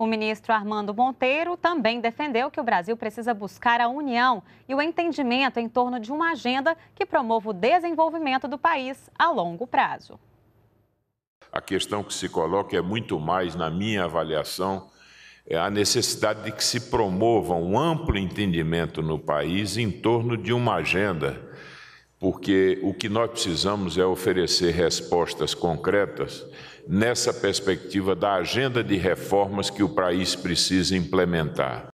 O ministro Armando Monteiro também defendeu que o Brasil precisa buscar a união e o entendimento em torno de uma agenda que promova o desenvolvimento do país a longo prazo. A questão que se coloca é muito mais, na minha avaliação, é a necessidade de que se promova um amplo entendimento no país em torno de uma agenda porque o que nós precisamos é oferecer respostas concretas nessa perspectiva da agenda de reformas que o país precisa implementar.